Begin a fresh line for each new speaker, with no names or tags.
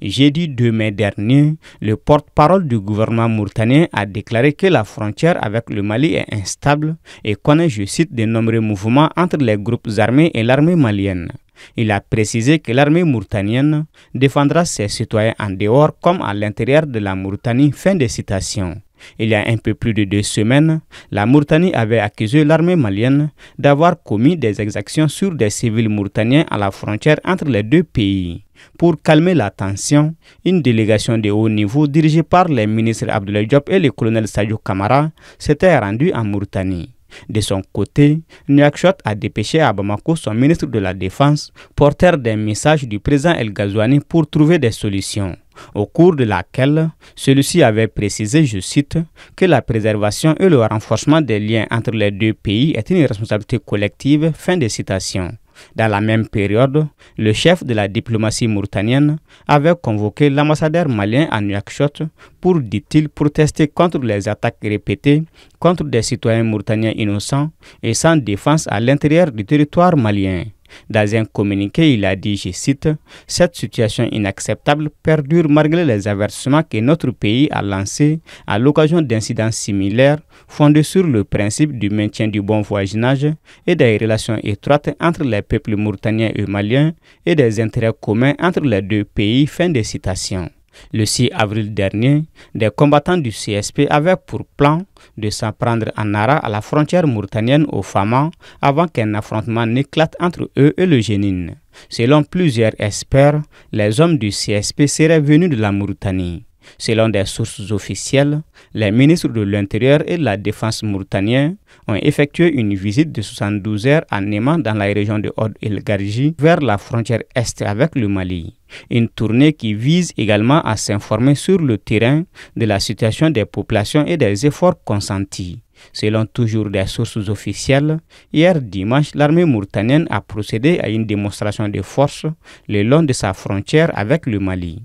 Jeudi 2 mai dernier, le porte-parole du gouvernement mauritanien a déclaré que la frontière avec le Mali est instable et connaît, je cite, de nombreux mouvements entre les groupes armés et l'armée malienne. Il a précisé que l'armée mauritanienne défendra ses citoyens en dehors comme à l'intérieur de la Mauritanie. Fin de citation. Il y a un peu plus de deux semaines, la Mauritanie avait accusé l'armée malienne d'avoir commis des exactions sur des civils mauritaniens à la frontière entre les deux pays. Pour calmer la tension, une délégation de haut niveau dirigée par les ministres Abdoulaye Diop et le colonel Sadio Kamara s'était rendue en Mauritanie. De son côté, Nouakchott a dépêché à Bamako son ministre de la Défense, porteur d'un message du président El Ghazouani pour trouver des solutions au cours de laquelle celui-ci avait précisé, je cite, que la préservation et le renforcement des liens entre les deux pays est une responsabilité collective. Fin de citation. Dans la même période, le chef de la diplomatie mauritanienne avait convoqué l'ambassadeur malien à Nouakchott pour, dit-il, protester contre les attaques répétées contre des citoyens mauritaniens innocents et sans défense à l'intérieur du territoire malien. Dans un communiqué, il a dit, je cite, Cette situation inacceptable perdure malgré les aversements que notre pays a lancés à l'occasion d'incidents similaires fondés sur le principe du maintien du bon voisinage et des relations étroites entre les peuples mauritanien et maliens et des intérêts communs entre les deux pays. Fin de citation. Le 6 avril dernier, des combattants du CSP avaient pour plan de s'en prendre en ara à la frontière mauritanienne au Fama avant qu'un affrontement n'éclate entre eux et le Génine. Selon plusieurs experts, les hommes du CSP seraient venus de la Mauritanie. Selon des sources officielles, les ministres de l'Intérieur et de la Défense mauritanien ont effectué une visite de 72 heures à Néman dans la région de Od el Garji vers la frontière est avec le Mali. Une tournée qui vise également à s'informer sur le terrain de la situation des populations et des efforts consentis. Selon toujours des sources officielles, hier dimanche, l'armée mauritanienne a procédé à une démonstration de force le long de sa frontière avec le Mali.